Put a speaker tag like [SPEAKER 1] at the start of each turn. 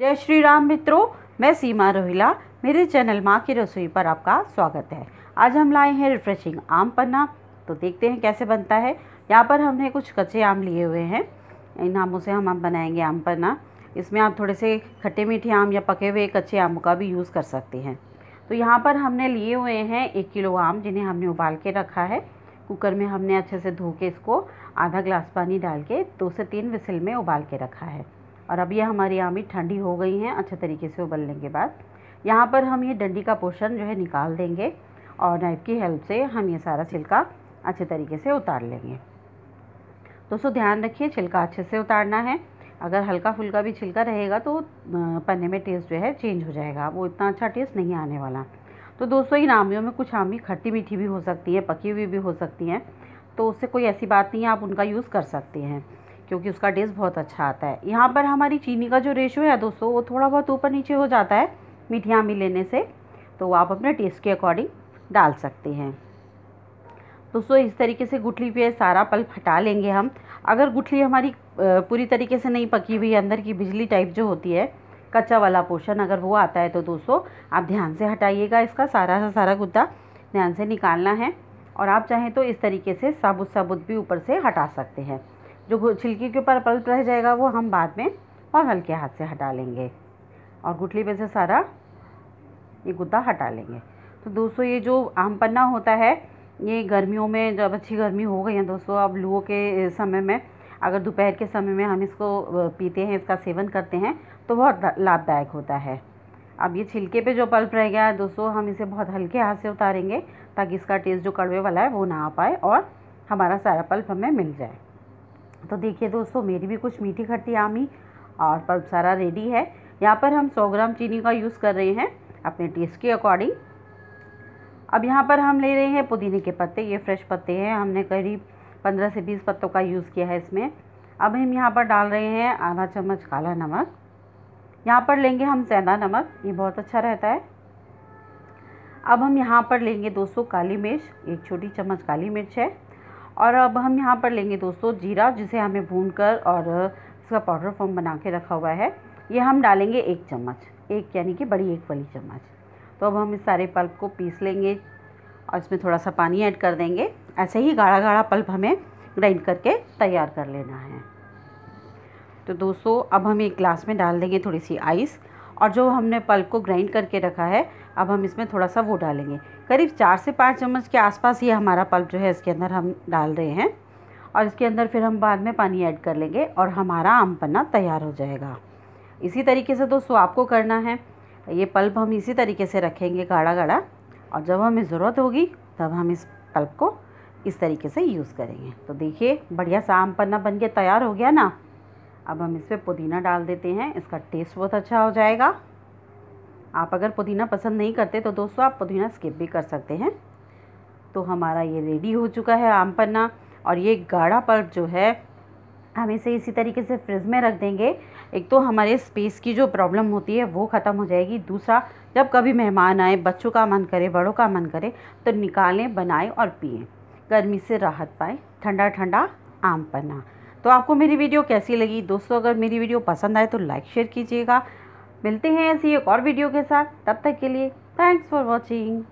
[SPEAKER 1] जय श्री राम मित्रों मैं सीमा रोहिला मेरे चैनल माँ की रसोई पर आपका स्वागत है आज हम लाए हैं रिफ्रेशिंग आम पन्ना तो देखते हैं कैसे बनता है यहाँ पर हमने कुछ कच्चे आम लिए हुए हैं इन आमों से हम बनाएंगे आम पन्ना इसमें आप थोड़े से खट्टे मीठे आम या पके हुए कच्चे आमों का भी यूज़ कर सकते हैं तो यहाँ पर हमने लिए हुए हैं एक किलो आम जिन्हें हमने उबाल के रखा है कुकर में हमने अच्छे से धो के इसको आधा ग्लास पानी डाल के दो से तीन विसल में उबाल के रखा है और अब ये हमारी आमिर ठंडी हो गई हैं अच्छे तरीके से उबलने के बाद यहाँ पर हम ये डंडी का पोर्शन जो है निकाल देंगे और नाइफ़ की हेल्प से हम ये सारा छिलका अच्छे तरीके से उतार लेंगे दोस्तों ध्यान रखिए छिलका अच्छे से उतारना है अगर हल्का फुल्का भी छिलका रहेगा तो पन्ने में टेस्ट जो है चेंज हो जाएगा वो इतना अच्छा टेस्ट नहीं आने वाला तो दोस्तों इन आमियों में कुछ आमी खट्टी मीठी भी हो सकती है पकी हुई भी हो सकती हैं तो उससे कोई ऐसी बात नहीं है आप उनका यूज़ कर सकते हैं क्योंकि उसका टेस्ट बहुत अच्छा आता है यहाँ पर हमारी चीनी का जो रेशो है दोस्तों वो थोड़ा बहुत ऊपर नीचे हो जाता है मीठिया में लेने से तो आप अपने टेस्ट के अकॉर्डिंग डाल सकते हैं दोस्तों इस तरीके से गुठली पे सारा पल्प हटा लेंगे हम अगर गुठली हमारी पूरी तरीके से नहीं पकी हुई अंदर की बिजली टाइप जो होती है कच्चा वाला पोर्शन अगर वो आता है तो दोस्तों आप ध्यान से हटाइएगा इसका सारा सा सारा गुद्दा ध्यान से निकालना है और आप चाहें तो इस तरीके से साबुत साबुत भी ऊपर से हटा सकते हैं जो छिलकी के ऊपर पल्प रह जाएगा वो हम बाद में और हल्के हाथ से हटा लेंगे और गुठली में से सारा ये गुद्दा हटा लेंगे तो दोस्तों ये जो आम पन्ना होता है ये गर्मियों में जब अच्छी गर्मी हो गई है दोस्तों अब लू के समय में अगर दोपहर के समय में हम इसको पीते हैं इसका सेवन करते हैं तो बहुत लाभदायक होता है अब ये छिलके पे जो पल्प रह गया है दोस्तों हम इसे बहुत हल्के हाथ से उतारेंगे ताकि इसका टेस्ट जो कड़वे वाला है वो ना आ पाए और हमारा सारा पल्प हमें मिल जाए तो देखिए दोस्तों मेरी भी कुछ मीठी खट्टी आमी और पल्प सारा रेडी है यहाँ पर हम 100 ग्राम चीनी का यूज़ कर रहे हैं अपने टेस्ट के अकॉर्डिंग अब यहाँ पर हम ले रहे हैं पुदीने के पत्ते ये फ्रेश पत्ते हैं हमने करीब पंद्रह से बीस पत्तों का यूज़ किया है इसमें अब हम यहाँ पर डाल रहे हैं आधा चम्मच काला नमक यहाँ पर लेंगे हम सेंधा नमक ये बहुत अच्छा रहता है अब हम यहाँ पर लेंगे दोस्तों काली मिर्च एक छोटी चम्मच काली मिर्च है और अब हम यहाँ पर लेंगे दोस्तों जीरा जिसे हमें भून कर और इसका पाउडर फॉर्म बना के रखा हुआ है ये हम डालेंगे एक चम्मच एक यानी कि बड़ी एक वाली चम्मच तो अब हम इस सारे पल्प को पीस लेंगे और इसमें थोड़ा सा पानी ऐड कर देंगे ऐसे ही गाढ़ा गाढ़ा पल्प हमें ग्राइंड करके तैयार कर लेना है तो दोस्तों अब हम एक ग्लास में डाल देंगे थोड़ी सी आइस और जो हमने पल्प को ग्राइंड करके रखा है अब हम इसमें थोड़ा सा वो डालेंगे करीब चार से पाँच चम्मच के आसपास ये हमारा पल्प जो है इसके अंदर हम डाल रहे हैं और इसके अंदर फिर हम बाद में पानी ऐड कर लेंगे और हमारा आम पन्ना तैयार हो जाएगा इसी तरीके से दोस्तों आपको करना है ये पल्प हम इसी तरीके से रखेंगे गाढ़ा गाढ़ा और जब हमें ज़रूरत होगी तब हम इस पल्प को इस तरीके से यूज़ करेंगे तो देखिए बढ़िया सा आम पन्ना बन के तैयार हो गया ना अब हम पर पुदीना डाल देते हैं इसका टेस्ट बहुत अच्छा हो जाएगा आप अगर पुदीना पसंद नहीं करते तो दोस्तों आप पुदीना स्किप भी कर सकते हैं तो हमारा ये रेडी हो चुका है आम पन्ना और ये गाढ़ा पल्प जो है हम इसे इसी तरीके से फ्रिज में रख देंगे एक तो हमारे स्पेस की जो प्रॉब्लम होती है वो ख़त्म हो जाएगी दूसरा जब कभी मेहमान आए बच्चों का मन करे बड़ों का मन करे तो निकालें बनाएं और पिए गर्मी से राहत पाएँ ठंडा ठंडा आम पन्ना तो आपको मेरी वीडियो कैसी लगी दोस्तों अगर मेरी वीडियो पसंद आए तो लाइक शेयर कीजिएगा मिलते हैं ऐसी एक और वीडियो के साथ तब तक के लिए थैंक्स फॉर वॉचिंग